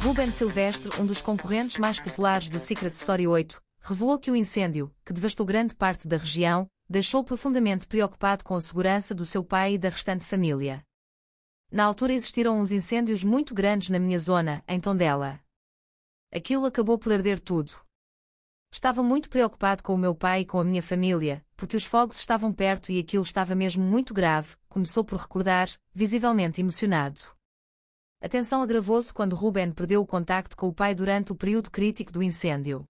Ruben Silvestre, um dos concorrentes mais populares do Secret Story 8, revelou que o incêndio, que devastou grande parte da região, deixou profundamente preocupado com a segurança do seu pai e da restante família. Na altura existiram uns incêndios muito grandes na minha zona, em Tondela. Aquilo acabou por arder tudo. Estava muito preocupado com o meu pai e com a minha família, porque os fogos estavam perto e aquilo estava mesmo muito grave, começou por recordar, visivelmente emocionado. A tensão agravou-se quando Ruben perdeu o contacto com o pai durante o período crítico do incêndio.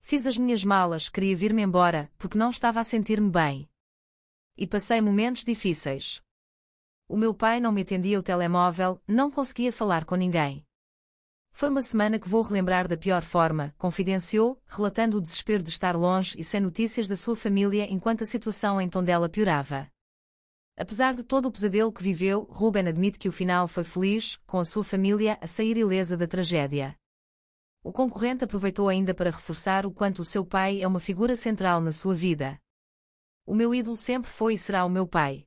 Fiz as minhas malas, queria vir-me embora, porque não estava a sentir-me bem. E passei momentos difíceis. O meu pai não me atendia o telemóvel, não conseguia falar com ninguém. Foi uma semana que vou relembrar da pior forma, confidenciou, relatando o desespero de estar longe e sem notícias da sua família enquanto a situação em Tondela piorava. Apesar de todo o pesadelo que viveu, Ruben admite que o final foi feliz, com a sua família a sair ilesa da tragédia. O concorrente aproveitou ainda para reforçar o quanto o seu pai é uma figura central na sua vida. O meu ídolo sempre foi e será o meu pai.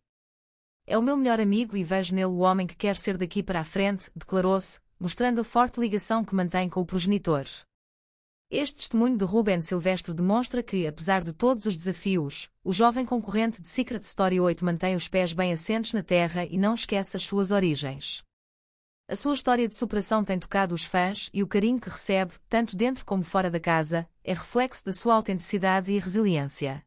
É o meu melhor amigo e vejo nele o homem que quer ser daqui para a frente, declarou-se, mostrando a forte ligação que mantém com o progenitor. Este testemunho de Ruben Silvestre demonstra que, apesar de todos os desafios, o jovem concorrente de Secret Story 8 mantém os pés bem assentes na terra e não esquece as suas origens. A sua história de superação tem tocado os fãs e o carinho que recebe, tanto dentro como fora da casa, é reflexo da sua autenticidade e resiliência.